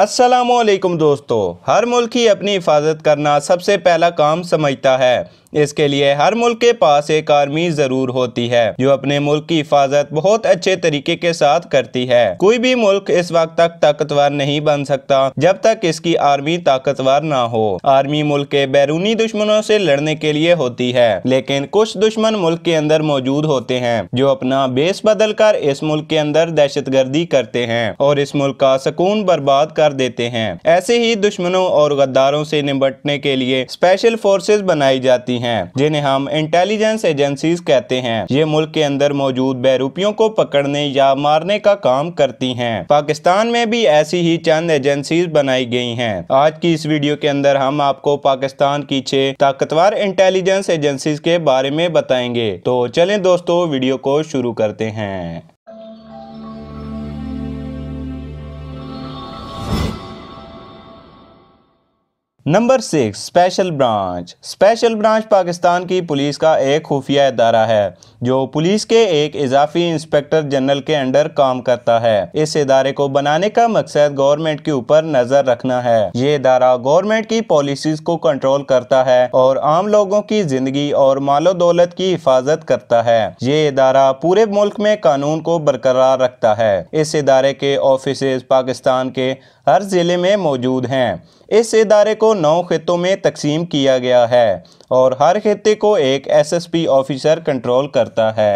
असलकम दोस्तों हर मुल्क ही अपनी हिफाजत करना सबसे पहला काम समझता है इसके लिए हर मुल्क के पास एक आर्मी जरूर होती है जो अपने मुल्क की हिफाजत बहुत अच्छे तरीके के साथ करती है कोई भी मुल्क इस वक्त तक ताकतवर नहीं बन सकता जब तक इसकी आर्मी ताकतवर ना हो आर्मी मुल्क के बैरूनी दुश्मनों से लड़ने के लिए होती है लेकिन कुछ दुश्मन मुल्क के अंदर मौजूद होते हैं जो अपना बेस बदल कर इस मुल्क के अंदर दहशत गर्दी करते हैं और इस मुल्क का सुकून बर्बाद कर कर देते हैं ऐसे ही दुश्मनों और गद्दारों से निपटने के लिए स्पेशल फोर्सेज बनाई जाती हैं जिन्हें हम इंटेलिजेंस एजेंसीज कहते हैं ये मुल्क के अंदर मौजूद बैरूपियों को पकड़ने या मारने का काम करती है पाकिस्तान में भी ऐसी ही चंद एजेंसी बनाई गई है आज की इस वीडियो के अंदर हम आपको पाकिस्तान की छह ताकतवर इंटेलिजेंस एजेंसी के बारे में बताएंगे तो चले दोस्तों वीडियो को शुरू करते हैं number six special branch special branch Pakistan की पुलिस का एक खुफिया अदारा है जो पुलिस के एक इजाफी इंस्पेक्टर जनरल के अंडर काम करता है इस इदारे को बनाने का मकसद गवर्नमेंट के ऊपर नजर रखना है ये इदारा गवर्नमेंट की पॉलिसीज को कंट्रोल करता है और आम लोगों की जिंदगी और मालो दौलत की हिफाजत करता है ये इदारा पूरे मुल्क में कानून को बरकरार रखता है इस इदारे के ऑफिस पाकिस्तान के हर ज़िले में मौजूद हैं इस इदारे को नौ खितों में तकसीम किया गया है और हर खेते को एक एसएसपी ऑफिसर कंट्रोल करता है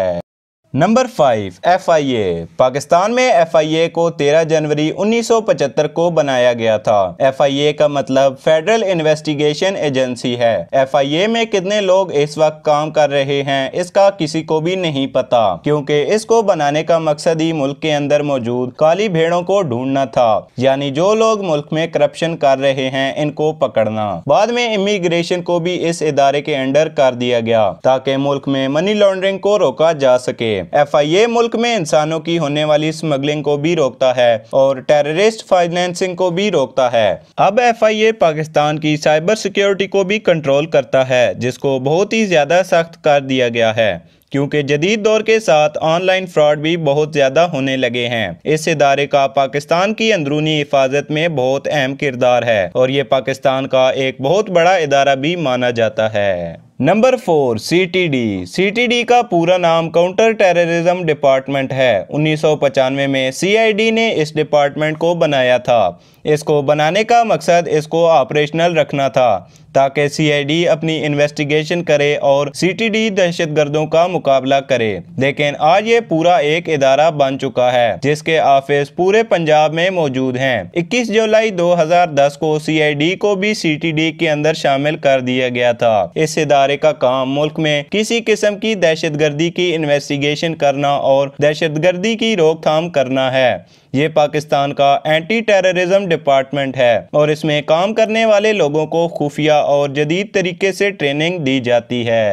number five F I A Pakistan में एफ आई ए को 13 जनवरी 1975 को बनाया गया था एफ आई ए का मतलब फेडरल इन्वेस्टिगेशन एजेंसी है एफ आई ए में कितने लोग इस वक्त काम कर रहे हैं इसका किसी को भी नहीं पता क्योंकि इसको बनाने का मकसद ही मुल्क के अंदर मौजूद काली भेड़ों को ढूंढना था यानी जो लोग मुल्क में करप्शन कर रहे हैं इनको पकड़ना बाद में इमिग्रेशन को भी इस इदारे के अंडर कर दिया गया ताकि मुल्क में मनी लॉन्ड्रिंग को रोका जा सके चाहिए एफआईए मुल्क में इंसानों की होने वाली स्मगलिंग को भी रोकता है और टेररिस्ट फाइनेंसिंग को भी रोकता है अब एफआईए पाकिस्तान की साइबर सिक्योरिटी को भी कंट्रोल करता है जिसको बहुत ही ज़्यादा सख्त कर दिया गया है क्योंकि जदीद दौर के साथ ऑनलाइन फ्रॉड भी बहुत ज़्यादा होने लगे हैं इस इदारे का पाकिस्तान की अंदरूनी हिफाजत में बहुत अहम किरदार है और ये पाकिस्तान का एक बहुत बड़ा इदारा भी माना जाता है नंबर फोर सीटीडी सीटीडी का पूरा नाम काउंटर टेररिज्म डिपार्टमेंट है उन्नीस में सीआईडी ने इस डिपार्टमेंट को बनाया था इसको बनाने का मकसद इसको ऑपरेशनल रखना था ताकि सीआईडी अपनी इन्वेस्टिगेशन करे और सीटीडी दहशतगर्दों का मुकाबला करे लेकिन आज ये पूरा एक इदारा बन चुका है जिसके ऑफिस पूरे पंजाब में मौजूद है इक्कीस जुलाई दस को डी को भी डी के अंदर शामिल कर दिया गया था इस इदारे का काम मुल्क में किसी किस्म की दहशतगर्दी की इन्वेस्टिगेशन करना और दहशतगर्दी की रोकथाम करना है ये पाकिस्तान का एंटी टेररिज्म डिपार्टमेंट है और इसमें काम करने वाले लोगों को खुफिया और जदीद तरीके से ट्रेनिंग दी जाती है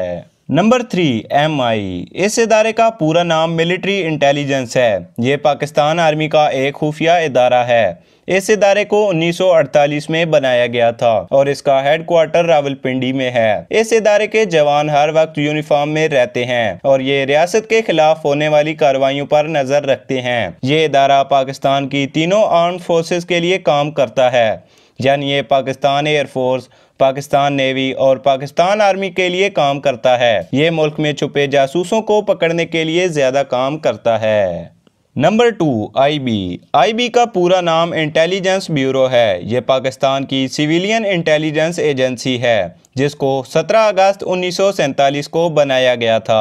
नंबर थ्री एम आई इस इदारे का पूरा नाम मिलिट्री इंटेलिजेंस है ये पाकिस्तान आर्मी का एक खुफिया इदारा है इस इदारे को 1948 में बनाया गया था और इसका हेडक्वार्टर रावलपिंडी में है इस इदारे के जवान हर वक्त यूनिफॉर्म में रहते हैं और ये रियासत के खिलाफ होने वाली कार्रवाई पर नजर रखते हैं ये इदारा पाकिस्तान की तीनों आर्म फोर्सेज के लिए काम करता है यानी ये पाकिस्तान एयरफोर्स पाकिस्तान नेवी और पाकिस्तान आर्मी के लिए काम करता है ये मुल्क में छुपे जासूसों को पकड़ने के लिए ज्यादा काम करता है नंबर टू आईबी आईबी का पूरा नाम इंटेलिजेंस ब्यूरो है ये पाकिस्तान की सिविलियन इंटेलिजेंस एजेंसी है जिसको 17 अगस्त उन्नीस को बनाया गया था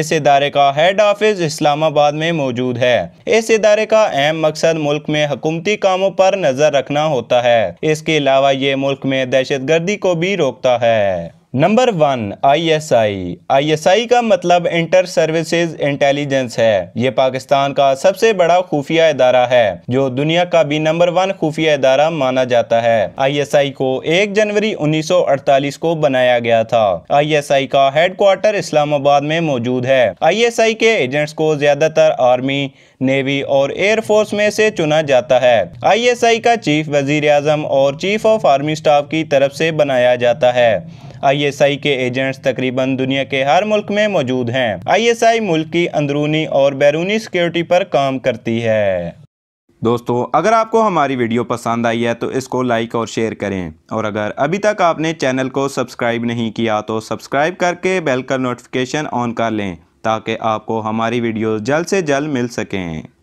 इस इदारे का हेड ऑफिस इस्लामाबाद में मौजूद है इस इदारे का अहम मकसद मुल्क में हकूमती कामों पर नज़र रखना होता है इसके अलावा ये मुल्क में दहशत गर्दी को भी रोकता है नंबर वन आईएसआई आईएसआई का मतलब इंटर सर्विसेज इंटेलिजेंस है ये पाकिस्तान का सबसे बड़ा खुफिया इदारा है जो दुनिया का भी नंबर वन खुफिया इदारा माना जाता है आईएसआई को 1 जनवरी 1948 को बनाया गया था आईएसआई का हेडक्वार्टर इस्लामाबाद में मौजूद है आईएसआई के एजेंट्स को ज्यादातर आर्मी नेवी और एयरफोर्स में से चुना जाता है आई का चीफ वजीर और चीफ ऑफ आर्मी स्टाफ की तरफ से बनाया जाता है आईएसआई के एजेंट्स तकरीबन दुनिया के हर मुल्क में मौजूद हैं आईएसआई मुल्क की अंदरूनी और बैरूनी सिक्योरिटी पर काम करती है दोस्तों अगर आपको हमारी वीडियो पसंद आई है तो इसको लाइक और शेयर करें और अगर अभी तक आपने चैनल को सब्सक्राइब नहीं किया तो सब्सक्राइब करके बेल का नोटिफिकेशन ऑन कर लें ताकि आपको हमारी वीडियो जल्द से जल्द मिल सकें